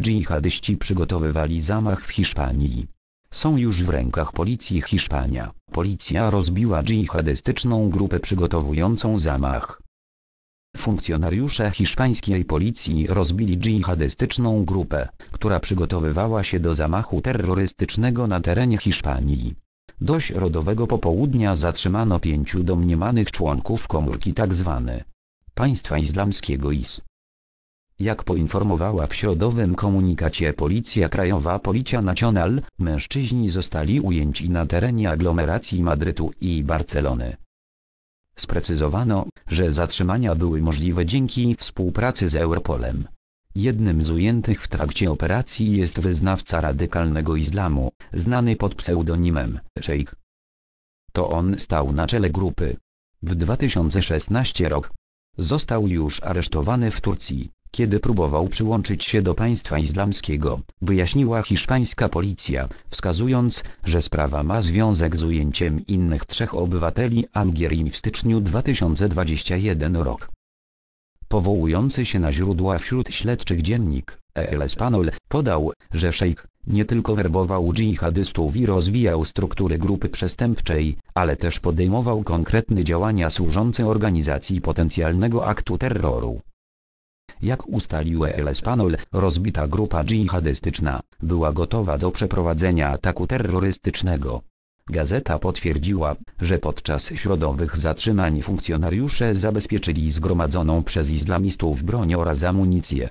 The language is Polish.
dżihadyści przygotowywali zamach w Hiszpanii. Są już w rękach policji Hiszpania. Policja rozbiła dżihadystyczną grupę przygotowującą zamach. Funkcjonariusze hiszpańskiej policji rozbili dżihadystyczną grupę, która przygotowywała się do zamachu terrorystycznego na terenie Hiszpanii. Dość rodowego popołudnia zatrzymano pięciu domniemanych członków komórki tzw. Tak państwa islamskiego IS. Jak poinformowała w środowym komunikacie Policja Krajowa Policja Nacional, mężczyźni zostali ujęci na terenie aglomeracji Madrytu i Barcelony. Sprecyzowano, że zatrzymania były możliwe dzięki współpracy z Europolem. Jednym z ujętych w trakcie operacji jest wyznawca radykalnego islamu, znany pod pseudonimem Sheikh. To on stał na czele grupy. W 2016 rok został już aresztowany w Turcji, kiedy próbował przyłączyć się do państwa islamskiego, wyjaśniła hiszpańska policja, wskazując, że sprawa ma związek z ujęciem innych trzech obywateli Algierii w styczniu 2021 rok powołujący się na źródła wśród śledczych dziennik, El Espanol, podał, że szejk nie tylko werbował dżihadystów i rozwijał struktury grupy przestępczej, ale też podejmował konkretne działania służące organizacji potencjalnego aktu terroru. Jak ustalił El Espanol, rozbita grupa dżihadystyczna była gotowa do przeprowadzenia ataku terrorystycznego. Gazeta potwierdziła, że podczas środowych zatrzymań funkcjonariusze zabezpieczyli zgromadzoną przez islamistów broń oraz amunicję.